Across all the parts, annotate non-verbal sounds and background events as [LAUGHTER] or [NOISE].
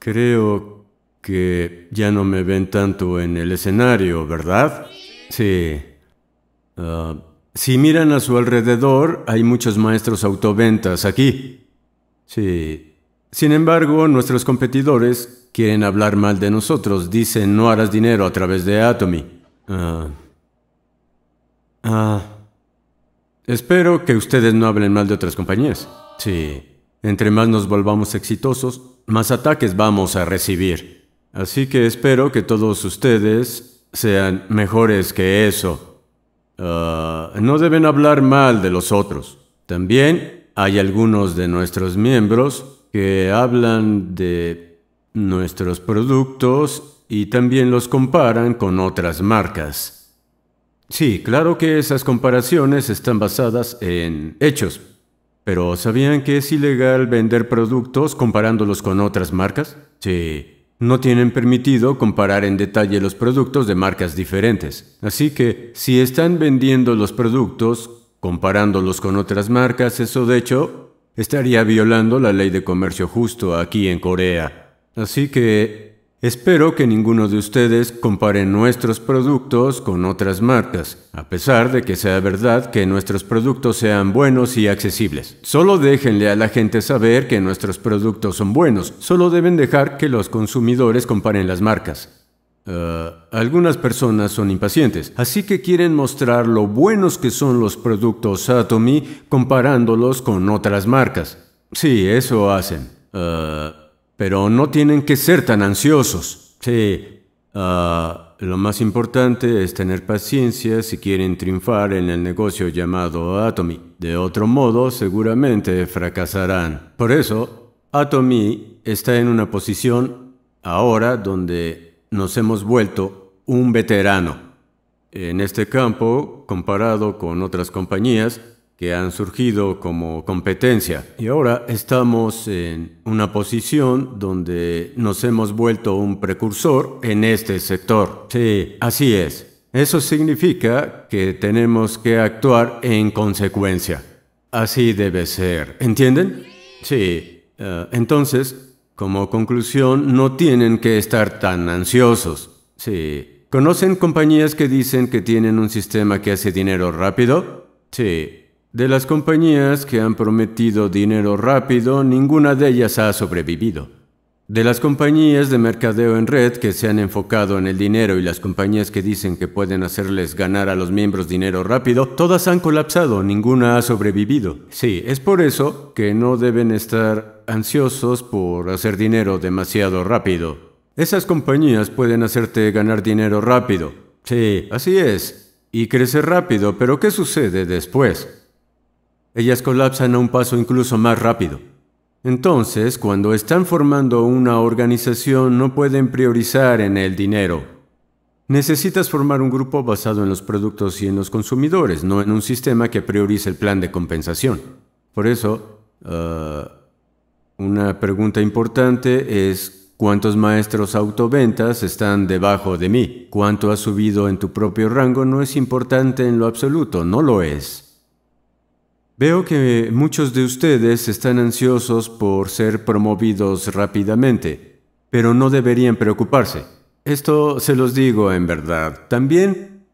Creo que ya no me ven tanto en el escenario, ¿verdad? Sí. Ah, si miran a su alrededor, hay muchos maestros autoventas aquí. Sí. Sin embargo, nuestros competidores quieren hablar mal de nosotros. Dicen, no harás dinero a través de Atomy. Ah. Ah. espero que ustedes no hablen mal de otras compañías. Sí. Entre más nos volvamos exitosos, más ataques vamos a recibir. Así que espero que todos ustedes sean mejores que eso. Ah, no deben hablar mal de los otros. También hay algunos de nuestros miembros que hablan de nuestros productos y también los comparan con otras marcas. Sí, claro que esas comparaciones están basadas en hechos, pero ¿sabían que es ilegal vender productos comparándolos con otras marcas? Sí. No tienen permitido comparar en detalle los productos de marcas diferentes. Así que si están vendiendo los productos comparándolos con otras marcas, eso de hecho estaría violando la ley de comercio justo aquí en Corea. Así que Espero que ninguno de ustedes compare nuestros productos con otras marcas, a pesar de que sea verdad que nuestros productos sean buenos y accesibles. Solo déjenle a la gente saber que nuestros productos son buenos, solo deben dejar que los consumidores comparen las marcas. Ah, algunas personas son impacientes, así que quieren mostrar lo buenos que son los productos Atomy comparándolos con otras marcas. Sí, eso hacen. Ah, pero no tienen que ser tan ansiosos. Sí, ah, lo más importante es tener paciencia si quieren triunfar en el negocio llamado Atomy. De otro modo, seguramente fracasarán. Por eso, Atomy está en una posición ahora donde nos hemos vuelto un veterano. En este campo, comparado con otras compañías, que han surgido como competencia. Y ahora estamos en una posición donde nos hemos vuelto un precursor en este sector. Sí, así es. Eso significa que tenemos que actuar en consecuencia. Así debe ser. ¿Entienden? Sí. Eh, entonces, como conclusión, no tienen que estar tan ansiosos. Sí. ¿Conocen compañías que dicen que tienen un sistema que hace dinero rápido? Sí. De las compañías que han prometido dinero rápido, ninguna de ellas ha sobrevivido. De las compañías de mercadeo en red que se han enfocado en el dinero y las compañías que dicen que pueden hacerles ganar a los miembros dinero rápido, todas han colapsado, ninguna ha sobrevivido. Sí, es por eso que no deben estar ansiosos por hacer dinero demasiado rápido. Esas compañías pueden hacerte ganar dinero rápido. Sí, así es. Y crecer rápido, pero ¿qué sucede después? ellas colapsan a un paso incluso más rápido. Entonces, cuando están formando una organización, no pueden priorizar en el dinero. Necesitas formar un grupo basado en los productos y en los consumidores, no en un sistema que priorice el plan de compensación. Por eso, ah, una pregunta importante es, ¿cuántos maestros autoventas están debajo de mí? ¿Cuánto has subido en tu propio rango? No es importante en lo absoluto, no lo es. Veo que muchos de ustedes están ansiosos por ser promovidos rápidamente, pero no deberían preocuparse. Esto se los digo en verdad. También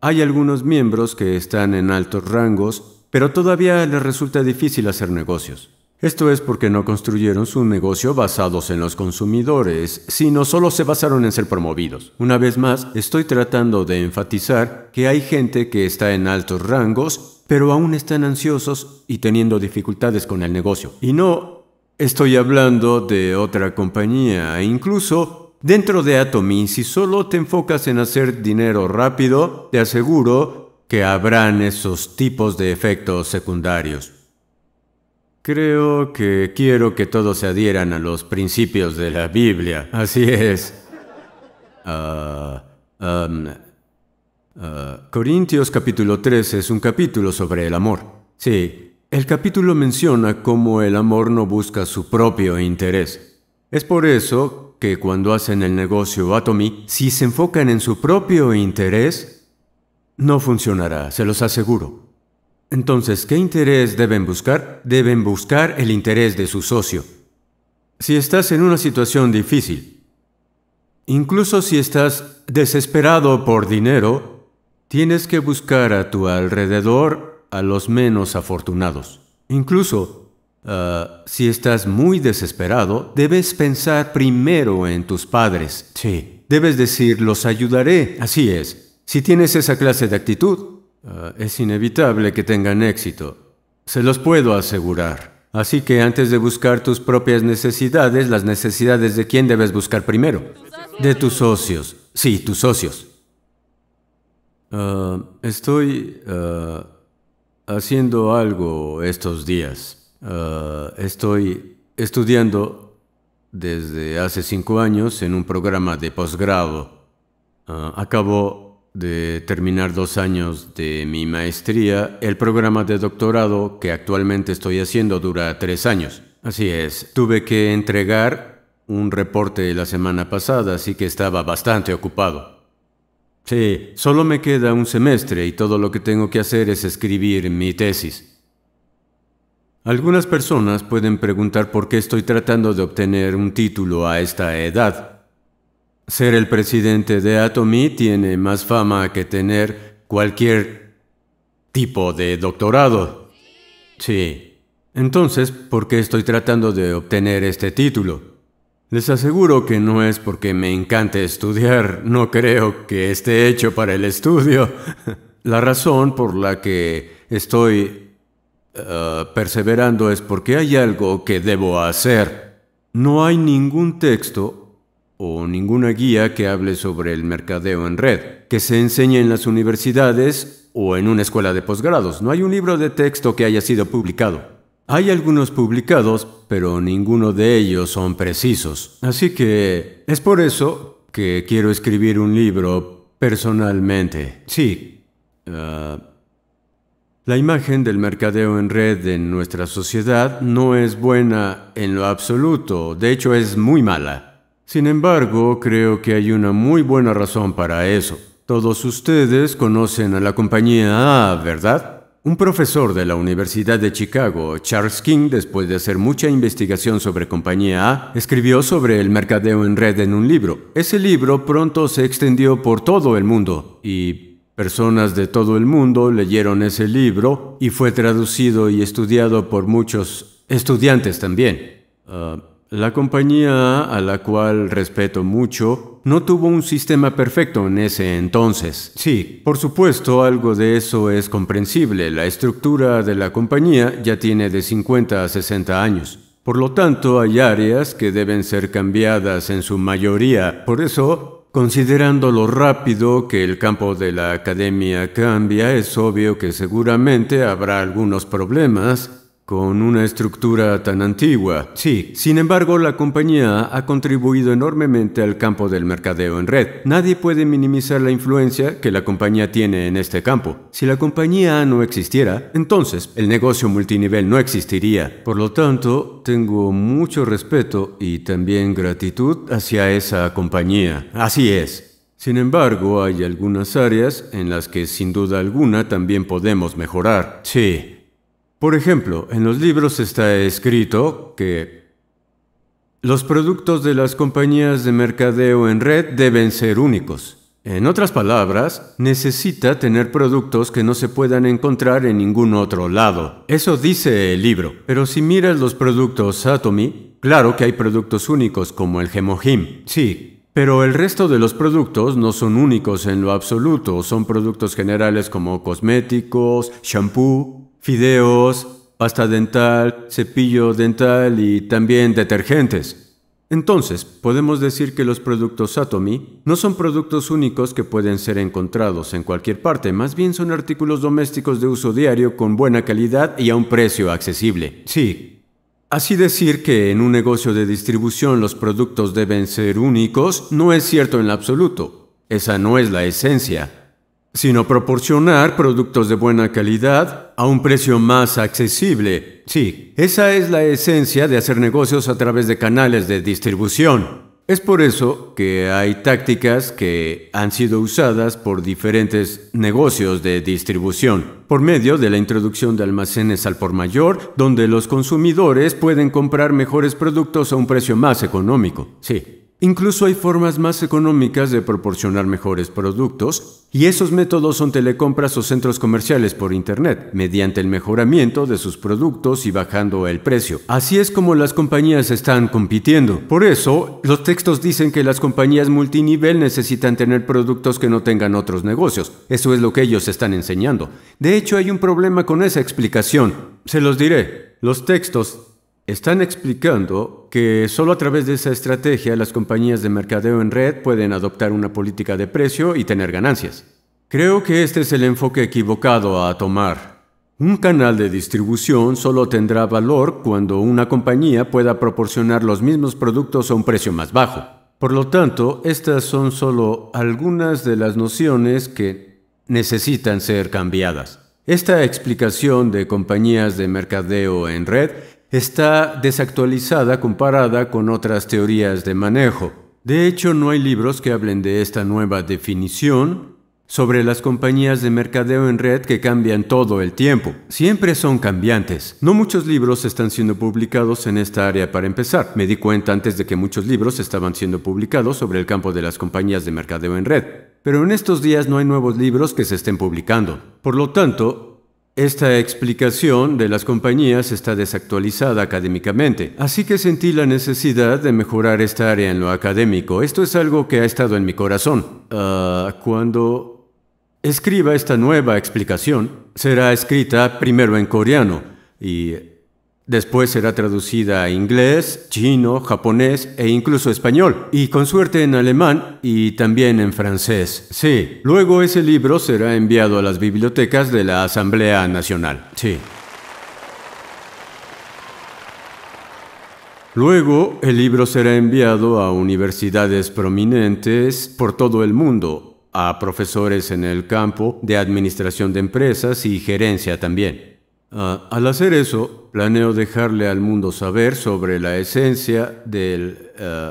hay algunos miembros que están en altos rangos, pero todavía les resulta difícil hacer negocios. Esto es porque no construyeron su negocio basados en los consumidores, sino solo se basaron en ser promovidos. Una vez más, estoy tratando de enfatizar que hay gente que está en altos rangos pero aún están ansiosos y teniendo dificultades con el negocio. Y no estoy hablando de otra compañía, e incluso dentro de Atomy, si solo te enfocas en hacer dinero rápido, te aseguro que habrán esos tipos de efectos secundarios. Creo que quiero que todos se adhieran a los principios de la Biblia. Así es. Ah... Eh, Corintios capítulo 3 es un capítulo sobre el amor. Sí, el capítulo menciona cómo el amor no busca su propio interés. Es por eso que cuando hacen el negocio Atomy, si se enfocan en su propio interés, no funcionará, se los aseguro. Entonces, ¿qué interés deben buscar? Deben buscar el interés de su socio. Si estás en una situación difícil, incluso si estás desesperado por dinero, Tienes que buscar a tu alrededor a los menos afortunados. Incluso, ah, si estás muy desesperado, debes pensar primero en tus padres. Sí. Debes decir, los ayudaré. Así es. Si tienes esa clase de actitud, ah, es inevitable que tengan éxito. Se los puedo asegurar. Así que antes de buscar tus propias necesidades, las necesidades de quién debes buscar primero? De tus socios. Sí, tus socios. Ah, estoy ah, haciendo algo estos días. Ah, estoy estudiando desde hace cinco años en un programa de posgrado. acabo de terminar dos años de mi maestría. El programa de doctorado que actualmente estoy haciendo dura tres años. Así es, tuve que entregar un reporte la semana pasada, así que estaba bastante ocupado. Sí, solo me queda un semestre y todo lo que tengo que hacer es escribir mi tesis. Algunas personas pueden preguntar por qué estoy tratando de obtener un título a esta edad. Ser el presidente de Atomi tiene más fama que tener cualquier tipo de doctorado. Sí. Entonces, ¿por qué estoy tratando de obtener este título? Les aseguro que no es porque me encante estudiar, no creo que esté hecho para el estudio. [LAUGHS] la razón por la que estoy eh, perseverando es porque hay algo que debo hacer. No hay ningún texto o ninguna guía que hable sobre el mercadeo en red, que se enseñe en las universidades o en una escuela de posgrados. No hay un libro de texto que haya sido publicado. Hay algunos publicados, pero ninguno de ellos son precisos. Así que es por eso que quiero escribir un libro personalmente. Sí. Ah, la imagen del mercadeo en red en nuestra sociedad no es buena en lo absoluto, de hecho es muy mala. Sin embargo, creo que hay una muy buena razón para eso. Todos ustedes conocen a la compañía A, ¿verdad? Un profesor de la Universidad de Chicago, Charles King, después de hacer mucha investigación sobre Compañía A, escribió sobre el mercadeo en red en un libro. Ese libro pronto se extendió por todo el mundo y personas de todo el mundo leyeron ese libro y fue traducido y estudiado por muchos estudiantes también. Ah, la compañía A, a la cual respeto mucho, no tuvo un sistema perfecto en ese entonces. Sí, por supuesto, algo de eso es comprensible. La estructura de la compañía ya tiene de 50 a 60 años. Por lo tanto, hay áreas que deben ser cambiadas en su mayoría. Por eso, considerando lo rápido que el campo de la academia cambia, es obvio que seguramente habrá algunos problemas con una estructura tan antigua. Sí, sin embargo, la compañía ha contribuido enormemente al campo del mercadeo en red. Nadie puede minimizar la influencia que la compañía tiene en este campo. Si la compañía no existiera, entonces el negocio multinivel no existiría. Por lo tanto, tengo mucho respeto y también gratitud hacia esa compañía. Así es. Sin embargo, hay algunas áreas en las que sin duda alguna también podemos mejorar. Sí, por ejemplo, en los libros está escrito que los productos de las compañías de mercadeo en red deben ser únicos. En otras palabras, necesita tener productos que no se puedan encontrar en ningún otro lado. Eso dice el libro. Pero si miras los productos Atomy, claro que hay productos únicos como el Gemohim. Sí. Pero el resto de los productos no son únicos en lo absoluto, son productos generales como cosméticos, shampoo, fideos, pasta dental, cepillo dental y también detergentes. Entonces, podemos decir que los productos Atomy no son productos únicos que pueden ser encontrados en cualquier parte, más bien son artículos domésticos de uso diario con buena calidad y a un precio accesible. Sí. Así decir que en un negocio de distribución los productos deben ser únicos no es cierto en absoluto. Esa no es la esencia sino proporcionar productos de buena calidad a un precio más accesible. Sí, esa es la esencia de hacer negocios a través de canales de distribución. Es por eso que hay tácticas que han sido usadas por diferentes negocios de distribución, por medio de la introducción de almacenes al por mayor, donde los consumidores pueden comprar mejores productos a un precio más económico. Sí, Incluso hay formas más económicas de proporcionar mejores productos, y esos métodos son telecompras o centros comerciales por Internet, mediante el mejoramiento de sus productos y bajando el precio. Así es como las compañías están compitiendo. Por eso, los textos dicen que las compañías multinivel necesitan tener productos que no tengan otros negocios. Eso es lo que ellos están enseñando. De hecho, hay un problema con esa explicación. Se los diré. Los textos están explicando que solo a través de esa estrategia las compañías de mercadeo en red pueden adoptar una política de precio y tener ganancias. Creo que este es el enfoque equivocado a tomar. Un canal de distribución solo tendrá valor cuando una compañía pueda proporcionar los mismos productos a un precio más bajo. Por lo tanto, estas son solo algunas de las nociones que necesitan ser cambiadas. Esta explicación de compañías de mercadeo en red está desactualizada comparada con otras teorías de manejo. De hecho, no hay libros que hablen de esta nueva definición sobre las compañías de mercadeo en red que cambian todo el tiempo. Siempre son cambiantes. No muchos libros están siendo publicados en esta área para empezar. Me di cuenta antes de que muchos libros estaban siendo publicados sobre el campo de las compañías de mercadeo en red. Pero en estos días no hay nuevos libros que se estén publicando. Por lo tanto, esta explicación de las compañías está desactualizada académicamente, así que sentí la necesidad de mejorar esta área en lo académico. Esto es algo que ha estado en mi corazón. Ah, cuando escriba esta nueva explicación, será escrita primero en coreano y Después será traducida a inglés, chino, japonés e incluso español, y con suerte en alemán y también en francés. Sí, luego ese libro será enviado a las bibliotecas de la Asamblea Nacional. Sí. Luego el libro será enviado a universidades prominentes por todo el mundo, a profesores en el campo de administración de empresas y gerencia también. Ah, al hacer eso, planeo dejarle al mundo saber sobre la esencia del eh,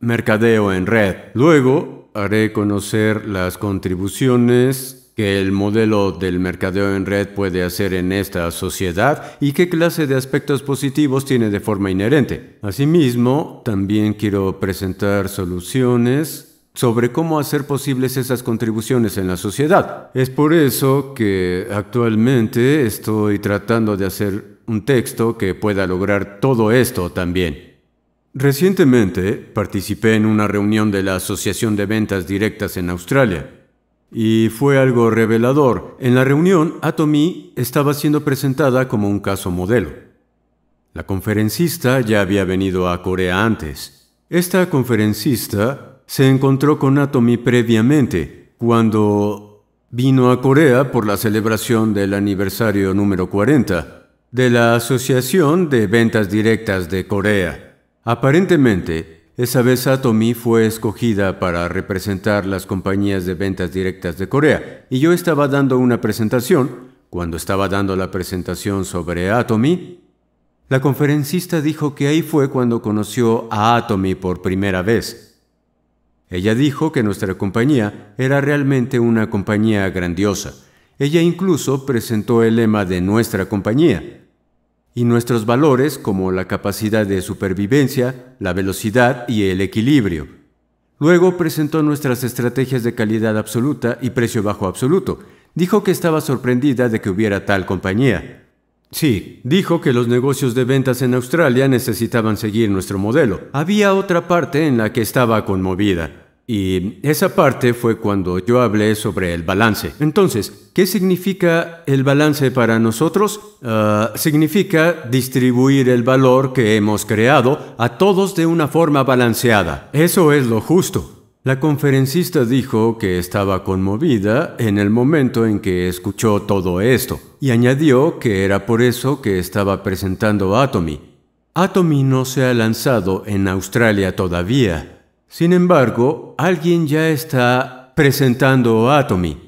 mercadeo en red. Luego, haré conocer las contribuciones que el modelo del mercadeo en red puede hacer en esta sociedad y qué clase de aspectos positivos tiene de forma inherente. Asimismo, también quiero presentar soluciones sobre cómo hacer posibles esas contribuciones en la sociedad. Es por eso que actualmente estoy tratando de hacer un texto que pueda lograr todo esto también. Recientemente participé en una reunión de la Asociación de Ventas Directas en Australia y fue algo revelador. En la reunión, Atomy estaba siendo presentada como un caso modelo. La conferencista ya había venido a Corea antes. Esta conferencista se encontró con Atomi previamente, cuando vino a Corea por la celebración del aniversario número 40 de la Asociación de Ventas Directas de Corea. Aparentemente, esa vez Atomi fue escogida para representar las compañías de ventas directas de Corea y yo estaba dando una presentación. Cuando estaba dando la presentación sobre Atomi, la conferencista dijo que ahí fue cuando conoció a Atomi por primera vez. Ella dijo que nuestra compañía era realmente una compañía grandiosa. Ella incluso presentó el lema de nuestra compañía. Y nuestros valores como la capacidad de supervivencia, la velocidad y el equilibrio. Luego presentó nuestras estrategias de calidad absoluta y precio bajo absoluto. Dijo que estaba sorprendida de que hubiera tal compañía. Sí, dijo que los negocios de ventas en Australia necesitaban seguir nuestro modelo. Había otra parte en la que estaba conmovida. Y esa parte fue cuando yo hablé sobre el balance. Entonces, ¿qué significa el balance para nosotros? Ah, significa distribuir el valor que hemos creado a todos de una forma balanceada. Eso es lo justo. La conferencista dijo que estaba conmovida en el momento en que escuchó todo esto y añadió que era por eso que estaba presentando Atomy. Atomy no se ha lanzado en Australia todavía, sin embargo, alguien ya está presentando Atomy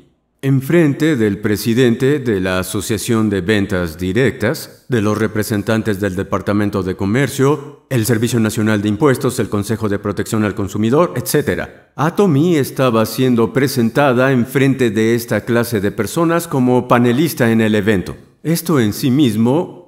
enfrente del presidente de la Asociación de Ventas Directas, de los representantes del Departamento de Comercio, el Servicio Nacional de Impuestos, el Consejo de Protección al Consumidor, etc. Atomy estaba siendo presentada enfrente de esta clase de personas como panelista en el evento. Esto en sí mismo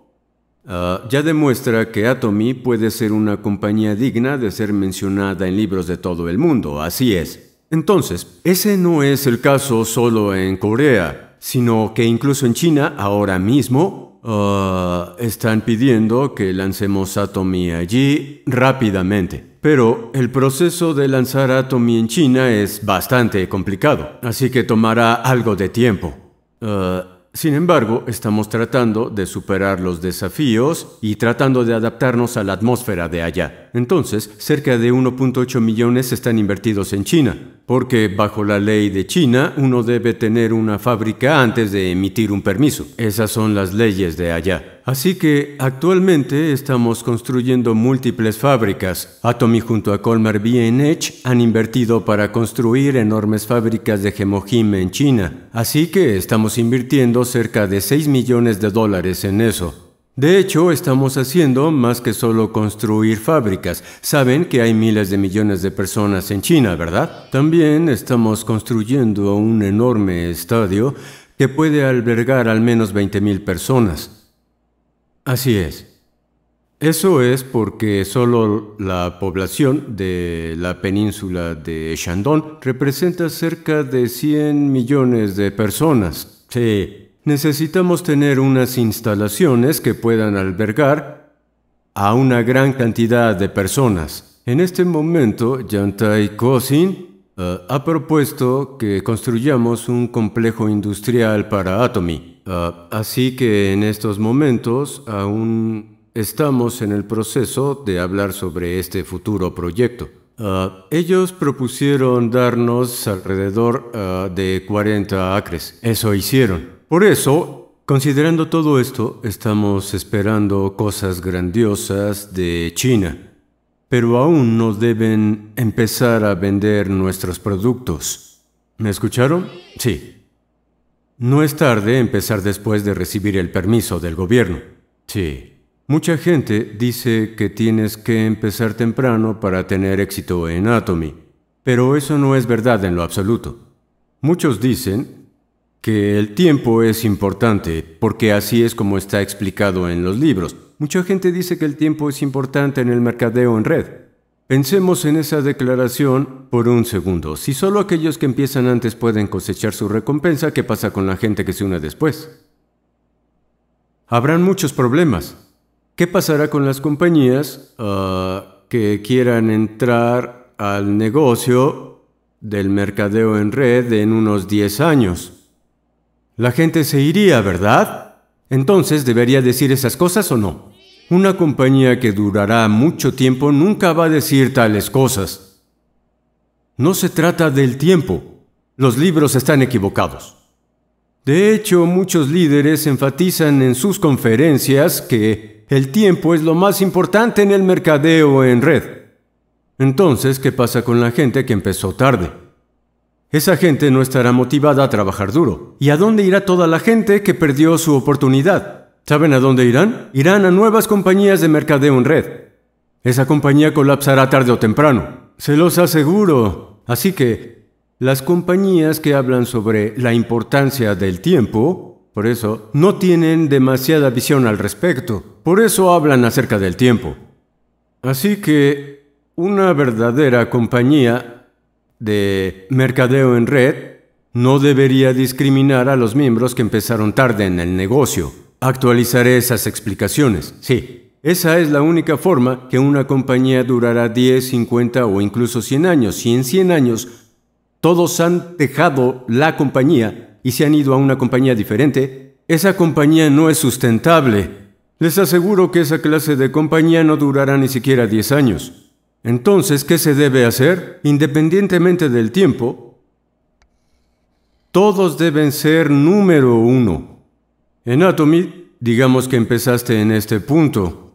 Ah, ya demuestra que Atomy puede ser una compañía digna de ser mencionada en libros de todo el mundo, así es. Entonces, ese no es el caso solo en Corea, sino que incluso en China ahora mismo ah, están pidiendo que lancemos Atomy allí rápidamente. Pero el proceso de lanzar Atomy en China es bastante complicado, así que tomará algo de tiempo. Ah, sin embargo, estamos tratando de superar los desafíos y tratando de adaptarnos a la atmósfera de allá. Entonces, cerca de 1.8 millones están invertidos en China, porque bajo la ley de China uno debe tener una fábrica antes de emitir un permiso. Esas son las leyes de allá. Así que actualmente estamos construyendo múltiples fábricas. Atomy junto a Colmar BNH han invertido para construir enormes fábricas de hemojime en China. Así que estamos invirtiendo cerca de 6 millones de dólares en eso. De hecho, estamos haciendo más que solo construir fábricas. Saben que hay miles de millones de personas en China, ¿verdad? También estamos construyendo un enorme estadio que puede albergar al menos mil personas. Así es. Eso es porque solo la población de la península de Shandong representa cerca de 100 millones de personas. necesitamos tener unas instalaciones que puedan albergar a una gran cantidad de personas. En este momento, Yantai Kosin eh, ha propuesto que construyamos un complejo industrial para Atomy. Ah, así que en estos momentos aún estamos en el proceso de hablar sobre este futuro proyecto. Ah, ellos propusieron darnos alrededor ah, de 40 acres. Eso hicieron. Por eso, considerando todo esto, estamos esperando cosas grandiosas de China. Pero aún nos deben empezar a vender nuestros productos. ¿Me escucharon? Sí. No es tarde empezar después de recibir el permiso del gobierno. Sí. Mucha gente dice que tienes que empezar temprano para tener éxito en Atomy, pero eso no es verdad en lo absoluto. Muchos dicen que el tiempo es importante porque así es como está explicado en los libros. Mucha gente dice que el tiempo es importante en el mercadeo en red, Pensemos en esa declaración por un segundo. Si solo aquellos que empiezan antes pueden cosechar su recompensa, ¿qué pasa con la gente que se une después? Habrán muchos problemas. ¿Qué pasará con las compañías ah, que quieran entrar al negocio del mercadeo en red en unos 10 años? La gente se iría, ¿verdad? Entonces, ¿debería decir esas cosas o no? Una compañía que durará mucho tiempo nunca va a decir tales cosas. No se trata del tiempo. Los libros están equivocados. De hecho, muchos líderes enfatizan en sus conferencias que el tiempo es lo más importante en el mercadeo en red. Entonces, ¿qué pasa con la gente que empezó tarde? Esa gente no estará motivada a trabajar duro. ¿Y a dónde irá toda la gente que perdió su oportunidad? ¿Saben a dónde irán? Irán a nuevas compañías de mercadeo en red. Esa compañía colapsará tarde o temprano. Se los aseguro. Así que las compañías que hablan sobre la importancia del tiempo, por eso, no tienen demasiada visión al respecto. Por eso hablan acerca del tiempo. Así que una verdadera compañía de mercadeo en red no debería discriminar a los miembros que empezaron tarde en el negocio. Actualizaré esas explicaciones, sí. Esa es la única forma que una compañía durará 10, 50 o incluso 100 años. Si en 100 años todos han dejado la compañía y se han ido a una compañía diferente, esa compañía no es sustentable. Les aseguro que esa clase de compañía no durará ni siquiera 10 años. Entonces, ¿qué se debe hacer? Independientemente del tiempo, todos deben ser número uno. En Atomy, digamos que empezaste en este punto.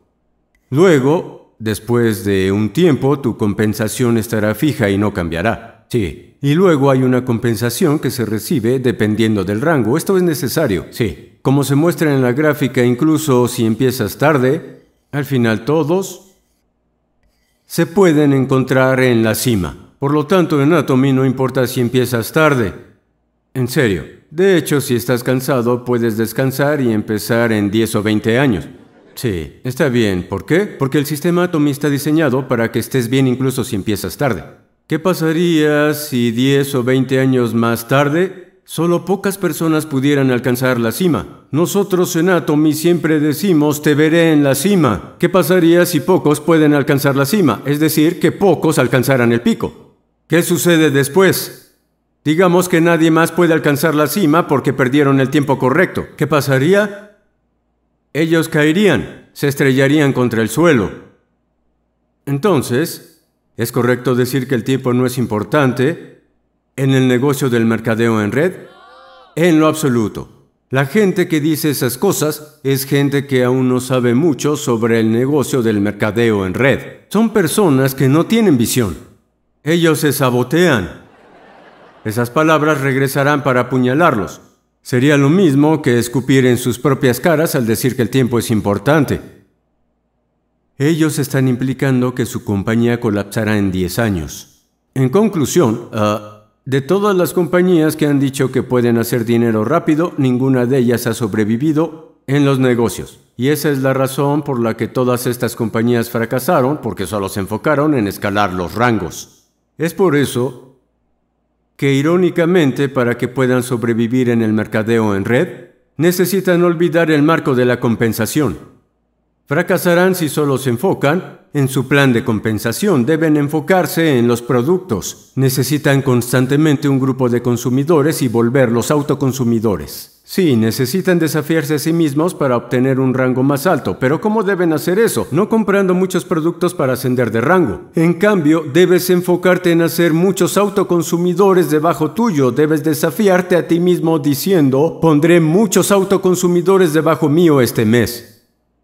Luego, después de un tiempo, tu compensación estará fija y no cambiará. Sí. Y luego hay una compensación que se recibe dependiendo del rango. Esto es necesario. Sí. Como se muestra en la gráfica, incluso si empiezas tarde, al final todos se pueden encontrar en la cima. Por lo tanto, en Atomy no importa si empiezas tarde. En serio. De hecho, si estás cansado, puedes descansar y empezar en 10 o 20 años. Sí, está bien. ¿Por qué? Porque el sistema Atomy está diseñado para que estés bien incluso si empiezas tarde. ¿Qué pasaría si 10 o 20 años más tarde solo pocas personas pudieran alcanzar la cima? Nosotros en Atomi siempre decimos te veré en la cima. ¿Qué pasaría si pocos pueden alcanzar la cima? Es decir, que pocos alcanzaran el pico. ¿Qué sucede después? Digamos que nadie más puede alcanzar la cima porque perdieron el tiempo correcto. ¿Qué pasaría? Ellos caerían, se estrellarían contra el suelo. Entonces, ¿es correcto decir que el tiempo no es importante en el negocio del mercadeo en red? En lo absoluto. La gente que dice esas cosas es gente que aún no sabe mucho sobre el negocio del mercadeo en red. Son personas que no tienen visión. Ellos se sabotean esas palabras regresarán para apuñalarlos. Sería lo mismo que escupir en sus propias caras al decir que el tiempo es importante. Ellos están implicando que su compañía colapsará en 10 años. En conclusión, ah, de todas las compañías que han dicho que pueden hacer dinero rápido, ninguna de ellas ha sobrevivido en los negocios. Y esa es la razón por la que todas estas compañías fracasaron, porque solo se enfocaron en escalar los rangos. Es por eso que irónicamente para que puedan sobrevivir en el mercadeo en red, necesitan olvidar el marco de la compensación. Fracasarán si solo se enfocan en su plan de compensación. Deben enfocarse en los productos. Necesitan constantemente un grupo de consumidores y volverlos autoconsumidores. Sí, necesitan desafiarse a sí mismos para obtener un rango más alto, pero ¿cómo deben hacer eso? No comprando muchos productos para ascender de rango. En cambio, debes enfocarte en hacer muchos autoconsumidores debajo tuyo. Debes desafiarte a ti mismo diciendo, pondré muchos autoconsumidores debajo mío este mes.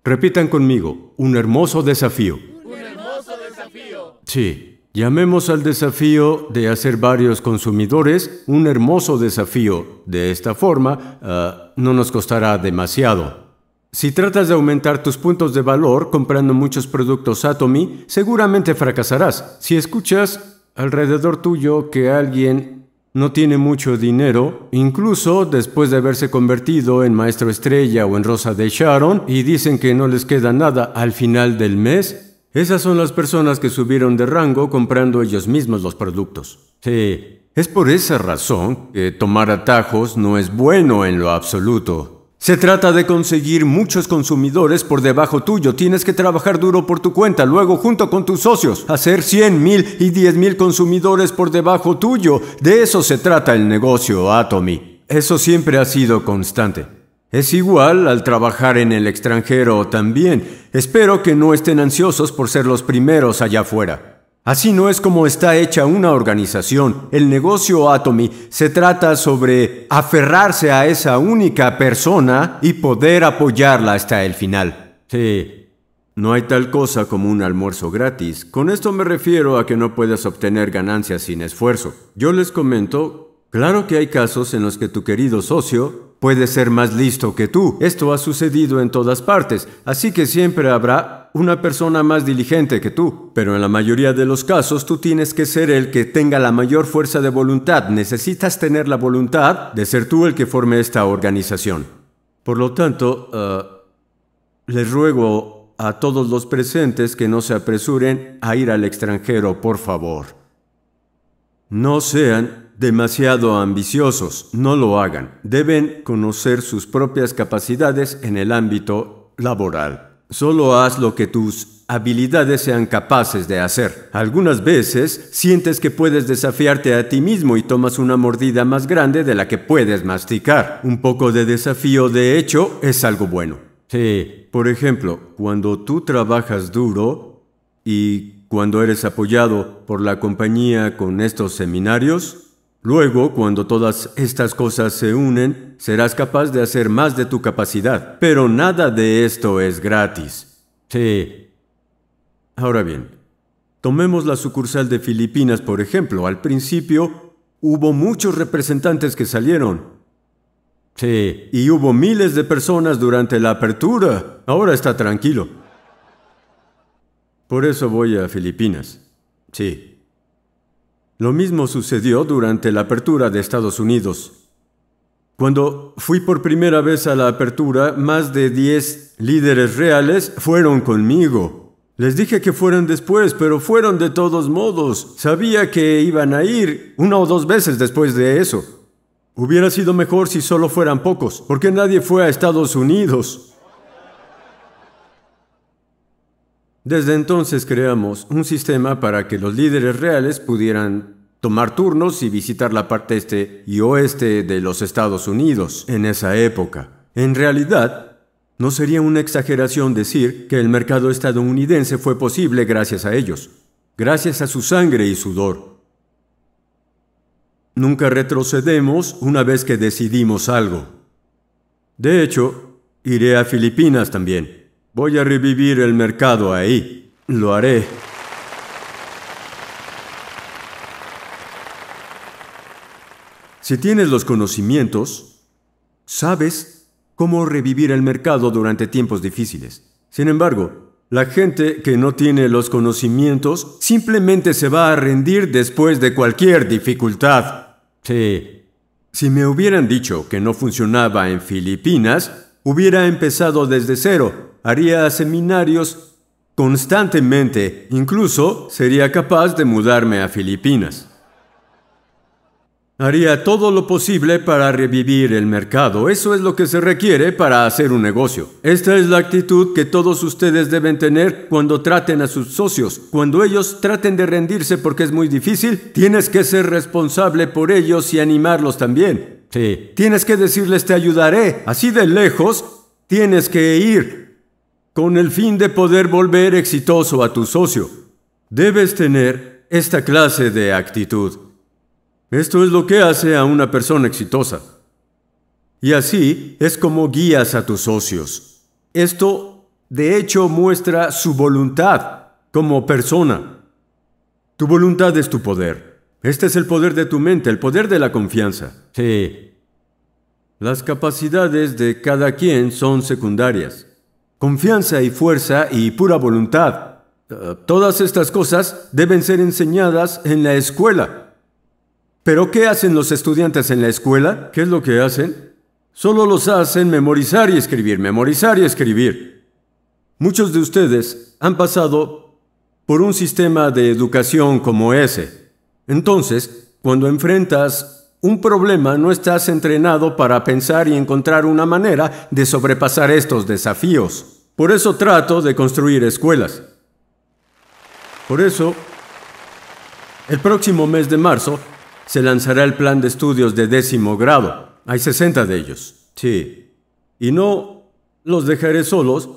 Repitan conmigo, un hermoso desafío. Un hermoso desafío. Sí, llamemos al desafío de hacer varios consumidores un hermoso desafío. De esta forma, ah, no nos costará demasiado. Si tratas de aumentar tus puntos de valor comprando muchos productos Atomy, seguramente fracasarás. Si escuchas alrededor tuyo que alguien no tiene mucho dinero, incluso después de haberse convertido en Maestro Estrella o en Rosa de Sharon, y dicen que no les queda nada al final del mes, esas son las personas que subieron de rango comprando ellos mismos los productos. Sí, es por esa razón que tomar atajos no es bueno en lo absoluto. Se trata de conseguir muchos consumidores por debajo tuyo. Tienes que trabajar duro por tu cuenta, luego junto con tus socios, hacer 100.000 mil y 10.000 mil consumidores por debajo tuyo. De eso se trata el negocio, Atomy. Eso siempre ha sido constante. Es igual al trabajar en el extranjero también. Espero que no estén ansiosos por ser los primeros allá afuera. Así no es como está hecha una organización. El negocio Atomy se trata sobre aferrarse a esa única persona y poder apoyarla hasta el final. Sí, no hay tal cosa como un almuerzo gratis. Con esto me refiero a que no puedes obtener ganancias sin esfuerzo. Yo les comento, claro que hay casos en los que tu querido socio puede ser más listo que tú. Esto ha sucedido en todas partes, así que siempre habrá una persona más diligente que tú, pero en la mayoría de los casos tú tienes que ser el que tenga la mayor fuerza de voluntad. Necesitas tener la voluntad de ser tú el que forme esta organización. Por lo tanto, eh, les ruego a todos los presentes que no se apresuren a ir al extranjero, por favor. No sean demasiado ambiciosos, no lo hagan. Deben conocer sus propias capacidades en el ámbito laboral. Solo haz lo que tus habilidades sean capaces de hacer. Algunas veces sientes que puedes desafiarte a ti mismo y tomas una mordida más grande de la que puedes masticar. Un poco de desafío, de hecho, es algo bueno. Sí, por ejemplo, cuando tú trabajas duro y cuando eres apoyado por la compañía con estos seminarios, Luego, cuando todas estas cosas se unen, serás capaz de hacer más de tu capacidad, pero nada de esto es gratis. Sí. Ahora bien, tomemos la sucursal de Filipinas, por ejemplo. Al principio, hubo muchos representantes que salieron. Sí, y hubo miles de personas durante la apertura. Ahora está tranquilo. Por eso voy a Filipinas. Sí. Lo mismo sucedió durante la apertura de Estados Unidos. Cuando fui por primera vez a la apertura, más de 10 líderes reales fueron conmigo. Les dije que fueran después, pero fueron de todos modos. Sabía que iban a ir una o dos veces después de eso. Hubiera sido mejor si solo fueran pocos, porque nadie fue a Estados Unidos. Desde entonces creamos un sistema para que los líderes reales pudieran tomar turnos y visitar la parte este y oeste de los Estados Unidos en esa época. En realidad, no sería una exageración decir que el mercado estadounidense fue posible gracias a ellos, gracias a su sangre y sudor. Nunca retrocedemos una vez que decidimos algo. De hecho, iré a Filipinas también. Voy a revivir el mercado ahí. Lo haré. Si tienes los conocimientos, sabes cómo revivir el mercado durante tiempos difíciles. Sin embargo, la gente que no tiene los conocimientos simplemente se va a rendir después de cualquier dificultad. Sí. Si me hubieran dicho que no funcionaba en Filipinas, hubiera empezado desde cero haría seminarios constantemente, incluso sería capaz de mudarme a Filipinas. Haría todo lo posible para revivir el mercado. Eso es lo que se requiere para hacer un negocio. Esta es la actitud que todos ustedes deben tener cuando traten a sus socios. Cuando ellos traten de rendirse porque es muy difícil, tienes que ser responsable por ellos y animarlos también. Sí. Tienes que decirles te ayudaré. Así de lejos, tienes que ir. Con el fin de poder volver exitoso a tu socio, debes tener esta clase de actitud. Esto es lo que hace a una persona exitosa. Y así es como guías a tus socios. Esto, de hecho, muestra su voluntad como persona. Tu voluntad es tu poder. Este es el poder de tu mente, el poder de la confianza. Sí. Las capacidades de cada quien son secundarias confianza y fuerza y pura voluntad. Eh, todas estas cosas deben ser enseñadas en la escuela. Pero ¿qué hacen los estudiantes en la escuela? ¿Qué es lo que hacen? Solo los hacen memorizar y escribir, memorizar y escribir. Muchos de ustedes han pasado por un sistema de educación como ese. Entonces, cuando enfrentas un problema no estás entrenado para pensar y encontrar una manera de sobrepasar estos desafíos. Por eso trato de construir escuelas. Por eso, el próximo mes de marzo se lanzará el plan de estudios de décimo grado. Hay 60 de ellos. Sí. Y no los dejaré solos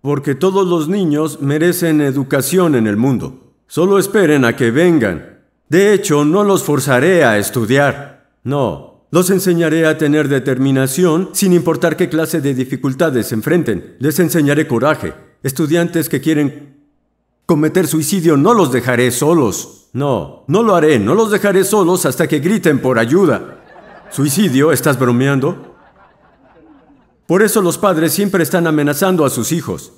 porque todos los niños merecen educación en el mundo. Solo esperen a que vengan. De hecho, no los forzaré a estudiar. No, los enseñaré a tener determinación sin importar qué clase de dificultades enfrenten. Les enseñaré coraje. Estudiantes que quieren cometer suicidio no los dejaré solos. No, no lo haré, no los dejaré solos hasta que griten por ayuda. ¿Suicidio? ¿Estás bromeando? Por eso los padres siempre están amenazando a sus hijos.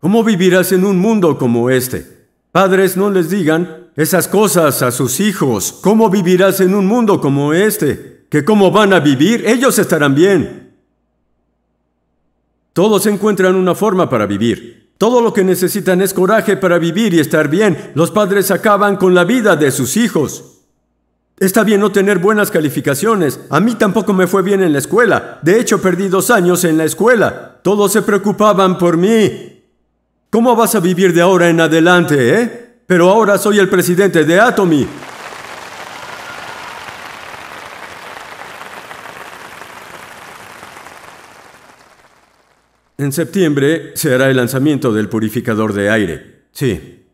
¿Cómo vivirás en un mundo como este? Padres, no les digan, esas cosas a sus hijos. ¿Cómo vivirás en un mundo como este? ¿Que cómo van a vivir? Ellos estarán bien. Todos encuentran una forma para vivir. Todo lo que necesitan es coraje para vivir y estar bien. Los padres acaban con la vida de sus hijos. Está bien no tener buenas calificaciones. A mí tampoco me fue bien en la escuela. De hecho, perdí dos años en la escuela. Todos se preocupaban por mí. ¿Cómo vas a vivir de ahora en adelante, eh? pero ahora soy el presidente de Atomy. En septiembre se hará el lanzamiento del purificador de aire. Sí.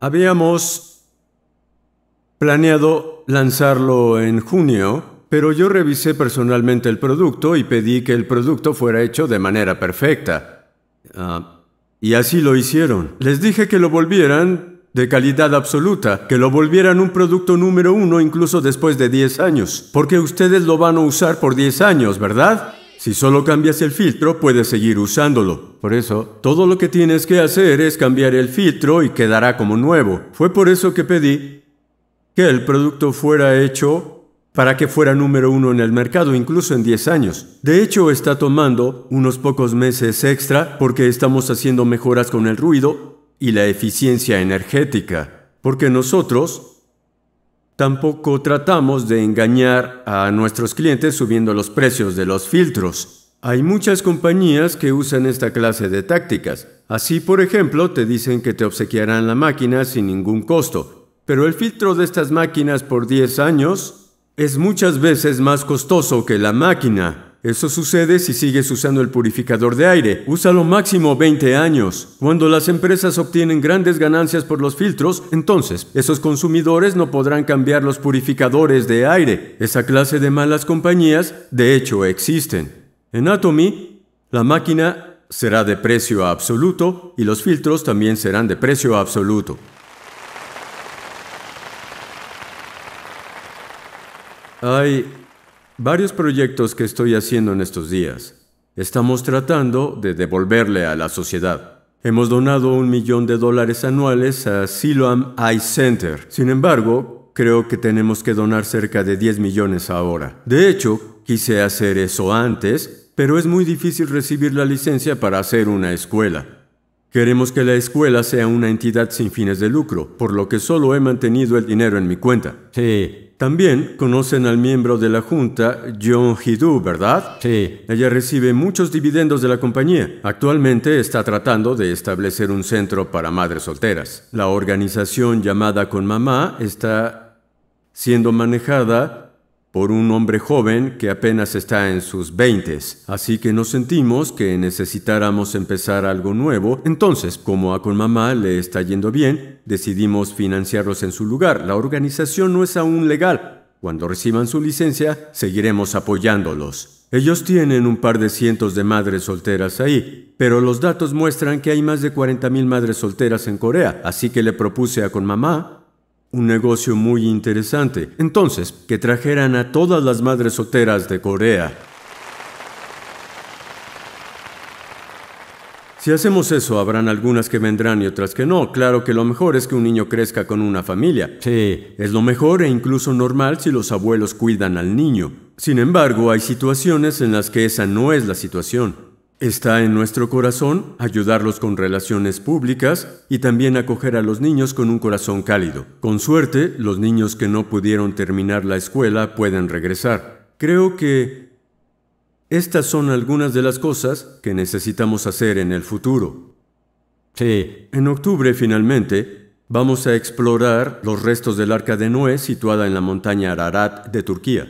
Habíamos planeado lanzarlo en junio, pero yo revisé personalmente el producto y pedí que el producto fuera hecho de manera perfecta. Ah, y así lo hicieron. Les dije que lo volvieran, de calidad absoluta, que lo volvieran un producto número uno incluso después de 10 años, porque ustedes lo van a usar por 10 años, ¿verdad? Si solo cambias el filtro, puedes seguir usándolo. Por eso, todo lo que tienes que hacer es cambiar el filtro y quedará como nuevo. Fue por eso que pedí que el producto fuera hecho para que fuera número uno en el mercado incluso en 10 años. De hecho, está tomando unos pocos meses extra porque estamos haciendo mejoras con el ruido y la eficiencia energética, porque nosotros tampoco tratamos de engañar a nuestros clientes subiendo los precios de los filtros. Hay muchas compañías que usan esta clase de tácticas. Así, por ejemplo, te dicen que te obsequiarán la máquina sin ningún costo, pero el filtro de estas máquinas por 10 años es muchas veces más costoso que la máquina. Eso sucede si sigues usando el purificador de aire. Usa lo máximo 20 años. Cuando las empresas obtienen grandes ganancias por los filtros, entonces esos consumidores no podrán cambiar los purificadores de aire. Esa clase de malas compañías, de hecho, existen. En Atomy, la máquina será de precio absoluto y los filtros también serán de precio absoluto. Hay varios proyectos que estoy haciendo en estos días. Estamos tratando de devolverle a la sociedad. Hemos donado un millón de dólares anuales a Siloam Eye Center. Sin embargo, creo que tenemos que donar cerca de 10 millones ahora. De hecho, quise hacer eso antes, pero es muy difícil recibir la licencia para hacer una escuela. Queremos que la escuela sea una entidad sin fines de lucro, por lo que solo he mantenido el dinero en mi cuenta. Sí, también conocen al miembro de la junta, John Hidu, ¿verdad? Sí. Ella recibe muchos dividendos de la compañía. Actualmente está tratando de establecer un centro para madres solteras. La organización llamada Con Mamá está siendo manejada por un hombre joven que apenas está en sus veintes, así que nos sentimos que necesitáramos empezar algo nuevo, entonces como a Conmamá le está yendo bien, decidimos financiarlos en su lugar. La organización no es aún legal. Cuando reciban su licencia, seguiremos apoyándolos. Ellos tienen un par de cientos de madres solteras ahí, pero los datos muestran que hay más de 40.000 madres solteras en Corea, así que le propuse a Conmamá. Un negocio muy interesante. Entonces, que trajeran a todas las madres solteras de Corea. Si hacemos eso, habrán algunas que vendrán y otras que no. Claro que lo mejor es que un niño crezca con una familia. Sí, es lo mejor e incluso normal si los abuelos cuidan al niño. Sin embargo, hay situaciones en las que esa no es la situación. Está en nuestro corazón ayudarlos con relaciones públicas y también acoger a los niños con un corazón cálido. Con suerte, los niños que no pudieron terminar la escuela pueden regresar. Creo que estas son algunas de las cosas que necesitamos hacer en el futuro. Sí, en octubre finalmente vamos a explorar los restos del arca de Noé situada en la montaña Ararat de Turquía.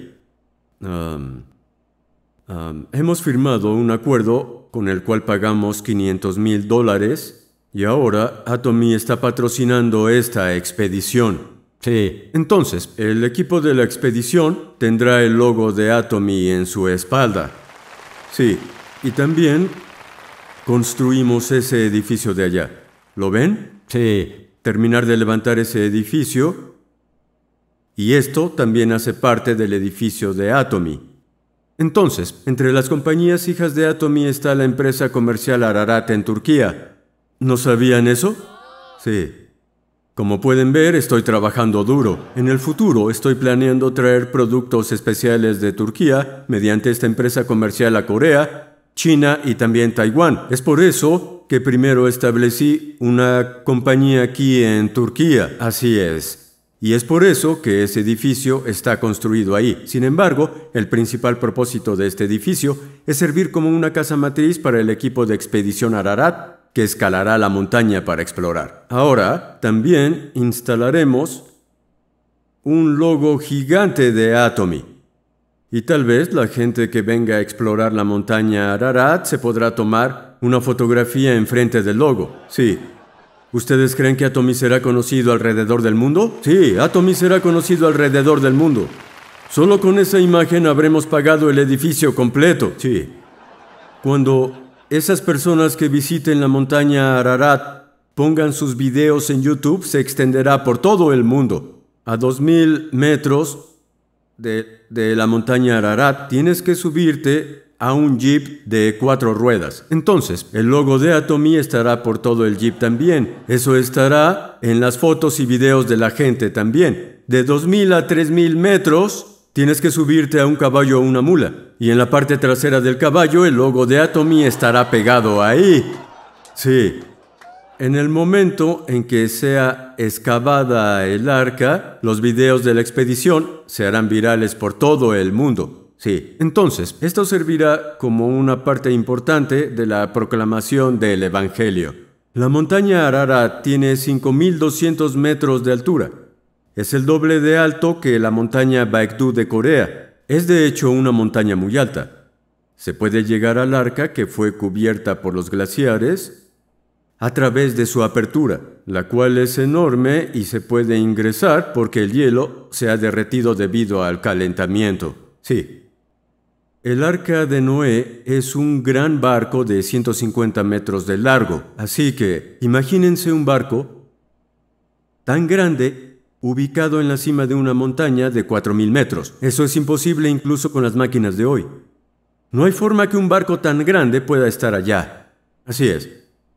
hemos firmado un acuerdo con el cual pagamos 500 mil dólares, y ahora Atomy está patrocinando esta expedición. Sí, entonces, el equipo de la expedición tendrá el logo de Atomy en su espalda. Sí, y también construimos ese edificio de allá. ¿Lo ven? Sí. Terminar de levantar ese edificio. Y esto también hace parte del edificio de Atomy. Entonces, entre las compañías hijas de Atomy está la empresa comercial Ararat en Turquía. ¿No sabían eso? Sí. Como pueden ver, estoy trabajando duro. En el futuro estoy planeando traer productos especiales de Turquía mediante esta empresa comercial a Corea, China y también Taiwán. Es por eso que primero establecí una compañía aquí en Turquía. Así es. Y es por eso que ese edificio está construido ahí. Sin embargo, el principal propósito de este edificio es servir como una casa matriz para el equipo de expedición Ararat, que escalará la montaña para explorar. Ahora, también instalaremos un logo gigante de Atomy. Y tal vez la gente que venga a explorar la montaña Ararat se podrá tomar una fotografía enfrente del logo. Sí, ¿Ustedes creen que Atomy será conocido alrededor del mundo? Sí, Atomy será conocido alrededor del mundo. Solo con esa imagen habremos pagado el edificio completo. Sí. Cuando esas personas que visiten la montaña Ararat pongan sus videos en YouTube, se extenderá por todo el mundo. A 2.000 metros de, de la montaña Ararat tienes que subirte a un jeep de cuatro ruedas. Entonces, el logo de Atomy estará por todo el jeep también. Eso estará en las fotos y videos de la gente también. De 2.000 a 3.000 metros, tienes que subirte a un caballo o una mula. Y en la parte trasera del caballo, el logo de Atomy estará pegado ahí. Sí. En el momento en que sea excavada el arca, los videos de la expedición se harán virales por todo el mundo. Sí. Entonces, esto servirá como una parte importante de la proclamación del Evangelio. La montaña Arara tiene 5.200 metros de altura. Es el doble de alto que la montaña Baekdu de Corea. Es de hecho una montaña muy alta. Se puede llegar al arca que fue cubierta por los glaciares a través de su apertura, la cual es enorme y se puede ingresar porque el hielo se ha derretido debido al calentamiento. Sí, el arca de Noé es un gran barco de 150 metros de largo, así que imagínense un barco tan grande ubicado en la cima de una montaña de 4.000 metros. Eso es imposible incluso con las máquinas de hoy. No hay forma que un barco tan grande pueda estar allá. Así es.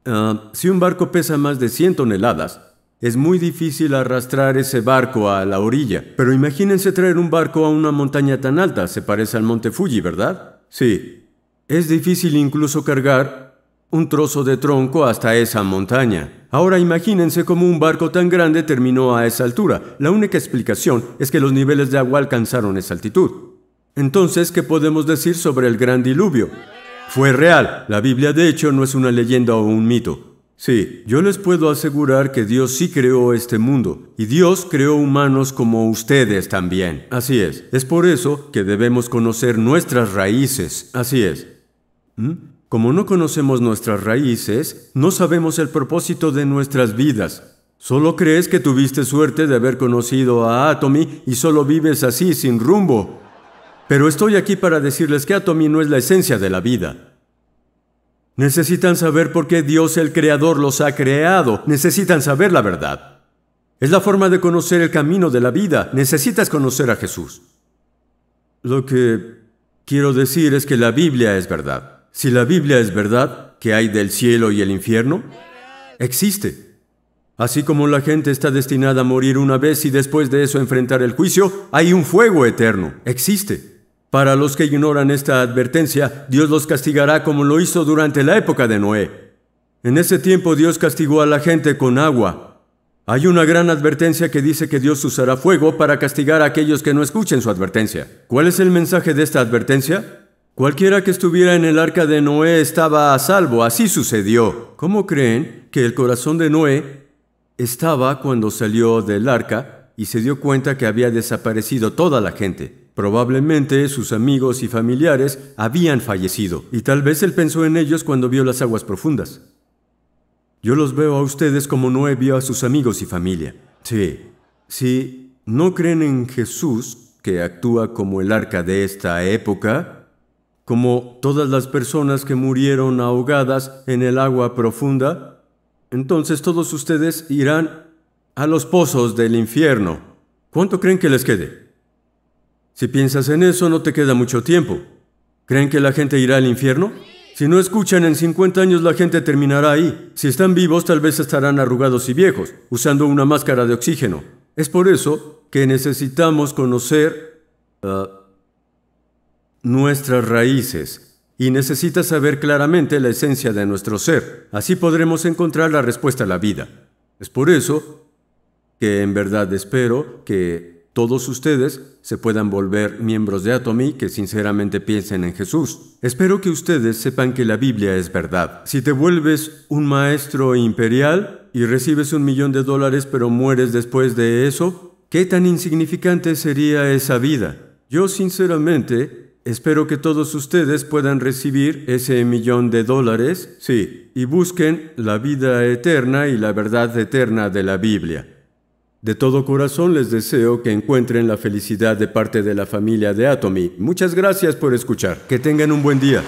Ah, si un barco pesa más de 100 toneladas, es muy difícil arrastrar ese barco a la orilla, pero imagínense traer un barco a una montaña tan alta, se parece al monte Fuji, ¿verdad? Sí. Es difícil incluso cargar un trozo de tronco hasta esa montaña. Ahora imagínense cómo un barco tan grande terminó a esa altura. La única explicación es que los niveles de agua alcanzaron esa altitud. Entonces, ¿qué podemos decir sobre el gran diluvio? Fue real. La Biblia de hecho no es una leyenda o un mito. Sí, yo les puedo asegurar que Dios sí creó este mundo y Dios creó humanos como ustedes también. Así es. Es por eso que debemos conocer nuestras raíces. Así es. ¿Mm? Como no conocemos nuestras raíces, no sabemos el propósito de nuestras vidas. Solo crees que tuviste suerte de haber conocido a Atomy y solo vives así, sin rumbo. Pero estoy aquí para decirles que Atomy no es la esencia de la vida. Necesitan saber por qué Dios el Creador los ha creado. Necesitan saber la verdad. Es la forma de conocer el camino de la vida. Necesitas conocer a Jesús. Lo que quiero decir es que la Biblia es verdad. Si la Biblia es verdad, ¿qué hay del cielo y el infierno? Existe. Así como la gente está destinada a morir una vez y después de eso enfrentar el juicio, hay un fuego eterno. Existe. Para los que ignoran esta advertencia, Dios los castigará como lo hizo durante la época de Noé. En ese tiempo Dios castigó a la gente con agua. Hay una gran advertencia que dice que Dios usará fuego para castigar a aquellos que no escuchen su advertencia. ¿Cuál es el mensaje de esta advertencia? Cualquiera que estuviera en el arca de Noé estaba a salvo, así sucedió. ¿Cómo creen que el corazón de Noé estaba cuando salió del arca y se dio cuenta que había desaparecido toda la gente? Probablemente sus amigos y familiares habían fallecido, y tal vez él pensó en ellos cuando vio las aguas profundas. Yo los veo a ustedes como Noé vio a sus amigos y familia. Sí, si no creen en Jesús, que actúa como el arca de esta época, como todas las personas que murieron ahogadas en el agua profunda, entonces todos ustedes irán a los pozos del infierno. ¿Cuánto creen que les quede? Si piensas en eso, no te queda mucho tiempo. ¿Creen que la gente irá al infierno? Si no escuchan, en 50 años la gente terminará ahí. Si están vivos, tal vez estarán arrugados y viejos, usando una máscara de oxígeno. Es por eso que necesitamos conocer ah, nuestras raíces y necesitas saber claramente la esencia de nuestro ser. Así podremos encontrar la respuesta a la vida. Es por eso que en verdad espero que todos ustedes se puedan volver miembros de Atomy que sinceramente piensen en Jesús. Espero que ustedes sepan que la Biblia es verdad. Si te vuelves un maestro imperial y recibes un millón de dólares pero mueres después de eso, ¿qué tan insignificante sería esa vida? Yo sinceramente espero que todos ustedes puedan recibir ese millón de dólares, sí, y busquen la vida eterna y la verdad eterna de la Biblia. De todo corazón les deseo que encuentren la felicidad de parte de la familia de Atomy. Muchas gracias por escuchar. Que tengan un buen día.